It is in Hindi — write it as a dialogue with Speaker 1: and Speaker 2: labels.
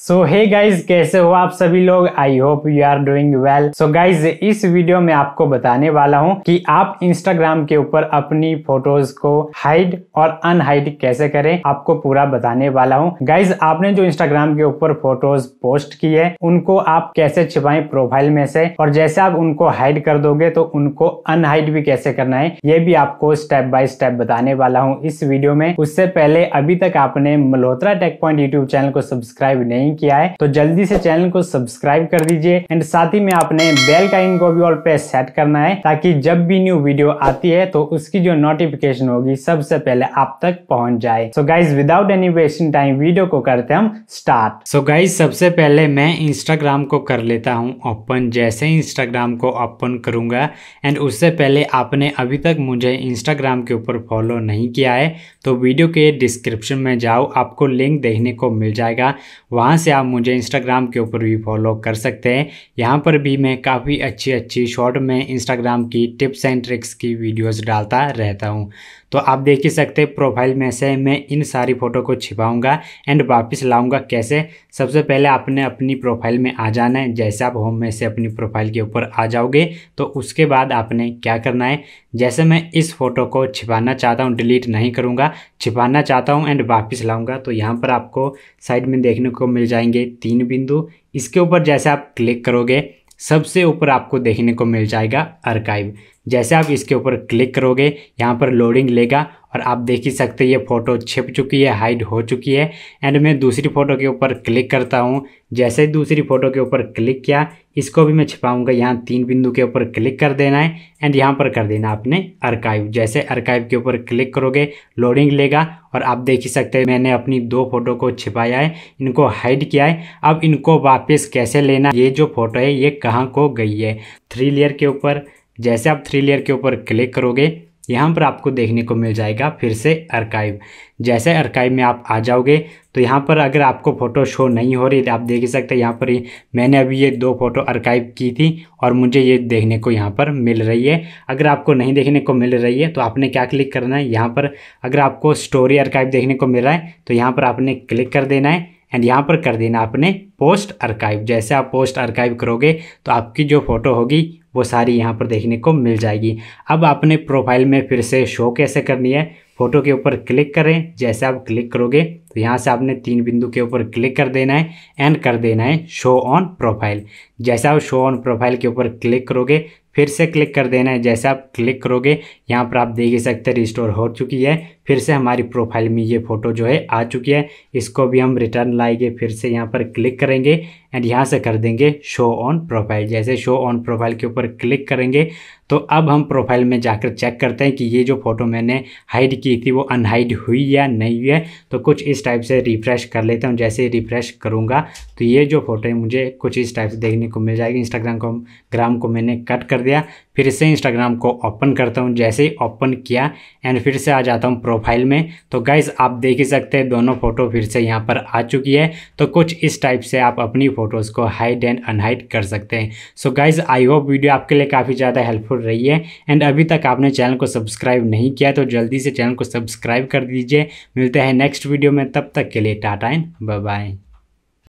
Speaker 1: सो हे गाइज कैसे हो आप सभी लोग I hope you are doing well so guys इस वीडियो में आपको बताने वाला हूँ कि आप इंस्टाग्राम के ऊपर अपनी फोटोज को हाइड और अनहाइड कैसे करें आपको पूरा बताने वाला हूँ गाइज आपने जो इंस्टाग्राम के ऊपर फोटोज पोस्ट की है उनको आप कैसे छिपाए प्रोफाइल में से और जैसे आप उनको हाइड कर दोगे तो उनको अनहाइड भी कैसे करना है ये भी आपको स्टेप बाय स्टेप बताने वाला हूँ इस वीडियो में उससे पहले अभी तक आपने Malhotra tech point YouTube channel को सब्सक्राइब नहीं नहीं किया है तो जल्दी से चैनल को सब्सक्राइब कर दीजिए एंड साथ ही में आपने बेल का इनको भी ऑल पे सेट करना है ताकि जब भी न्यू वीडियो आती है तो उसकी जो नोटिफिकेशन होगी सबसे पहले आप तक पहुंच जाए so guys without any wasting time video को करते हम स्टार्ट सो गाइज सबसे पहले मैं इंस्टाग्राम को कर लेता हूँ ओपन जैसे इंस्टाग्राम को ओपन करूंगा एंड उससे पहले आपने अभी तक मुझे इंस्टाग्राम के ऊपर फॉलो नहीं किया है तो वीडियो के डिस्क्रिप्शन में जाओ आपको लिंक देखने को मिल जाएगा वहाँ वहाँ से आप मुझे इंस्टाग्राम के ऊपर भी फॉलो कर सकते हैं यहाँ पर भी मैं काफ़ी अच्छी अच्छी शॉर्ट में इंस्टाग्राम की टिप्स एंड ट्रिक्स की वीडियोस डालता रहता हूँ तो आप देख ही सकते हैं प्रोफाइल में से मैं इन सारी फ़ोटो को छिपाऊंगा एंड वापस लाऊंगा कैसे सबसे पहले आपने अपनी प्रोफाइल में आ जाना है जैसे आप होम में से अपनी प्रोफाइल के ऊपर आ जाओगे तो उसके बाद आपने क्या करना है जैसे मैं इस फ़ोटो को छिपाना चाहता हूँ डिलीट नहीं करूँगा छिपाना चाहता हूँ एंड वापस लाऊँगा तो यहाँ पर आपको साइड में देखने को मिल मिल जाएंगे तीन बिंदु इसके ऊपर जैसे आप क्लिक करोगे सबसे ऊपर आपको देखने को मिल जाएगा अर्काइव जैसे आप इसके ऊपर क्लिक करोगे यहाँ पर लोडिंग लेगा और आप देख ही सकते ये फ़ोटो छिप चुकी है हाइड हो चुकी है एंड मैं दूसरी फ़ोटो के ऊपर क्लिक करता हूँ जैसे दूसरी फ़ोटो के ऊपर क्लिक किया इसको भी मैं छिपाऊंगा यहाँ तीन बिंदु के ऊपर क्लिक कर देना है एंड यहाँ पर कर देना आपने अर्काइव जैसे अर्काइव के ऊपर क्लिक करोगे लोडिंग लेगा और आप देख ही सकते हैं मैंने अपनी दो फोटो को छिपाया है इनको हाइड किया है अब इनको वापस कैसे लेना ये जो फोटो है ये कहाँ को गई है थ्री लेयर के ऊपर जैसे आप थ्री लेयर के ऊपर क्लिक करोगे यहाँ पर आपको देखने को मिल जाएगा फिर से अर्काइव जैसे अर्काइव में आप आ जाओगे तो यहाँ पर अगर आपको फ़ोटो शो नहीं हो रही तो आप देख ही सकते हैं यहाँ पर मैंने अभी ये दो फ़ोटो अर्काइव की थी और मुझे ये देखने को यहाँ पर मिल रही है अगर आपको नहीं देखने को मिल रही है तो आपने क्या क्लिक करना है यहाँ पर अगर आपको स्टोरी अर्काइव देखने को मिल रहा है तो यहाँ पर आपने क्लिक कर देना है एंड यहाँ पर कर देना आपने पोस्ट अर्काइव जैसे आप पोस्ट अर्काइव करोगे तो आपकी जो फ़ोटो होगी वो सारी यहाँ पर देखने को मिल जाएगी अब आपने प्रोफाइल में फिर से शो कैसे करनी है फोटो के ऊपर क्लिक करें जैसे आप क्लिक करोगे तो यहाँ से आपने तीन बिंदु के ऊपर क्लिक कर देना है एंड कर देना है शो ऑन प्रोफाइल जैसे आप शो ऑन प्रोफाइल के ऊपर क्लिक करोगे फिर से क्लिक कर देना है जैसे आप क्लिक करोगे यहाँ पर आप देख ही सकते हैं रिस्टोर हो चुकी है फिर से हमारी प्रोफाइल में ये फ़ोटो जो है आ चुकी है इसको भी हम रिटर्न लाएंगे फिर से यहाँ पर क्लिक करेंगे एंड यहाँ से कर देंगे शो ऑन प्रोफाइल जैसे शो ऑन प्रोफाइल के ऊपर क्लिक करेंगे तो अब हम प्रोफाइल में जाकर चेक करते हैं कि ये जो फ़ोटो मैंने हाइड की थी वो अनहाइड हुई या नहीं हुई है तो कुछ इस टाइप से रिफ्रेश कर लेता हूँ जैसे रिफ्रेश करूँगा तो ये जो फोटो है मुझे कुछ इस टाइप से देखने को मिल जाएगी इंस्टाग्राम को ग्राम को मैंने कट कर दिया फिर से इंस्टाग्राम को ओपन करता हूँ जैसे ही ओपन किया एंड फिर से आ जाता हूँ प्रोफाइल में तो गाइज आप देख ही सकते हैं दोनों फ़ोटो फिर से यहाँ पर आ चुकी है तो कुछ इस टाइप से आप अपनी फ़ोटोज़ को हाइड एंड अनहाइड कर सकते हैं so guys I hope video आपके लिए काफ़ी ज़्यादा हेल्पफुल रही है एंड अभी तक आपने चैनल को सब्सक्राइब नहीं किया तो जल्दी से चैनल को सब्सक्राइब कर दीजिए मिलते हैं नेक्स्ट वीडियो में तब तक के लिए टाटा एंड बाय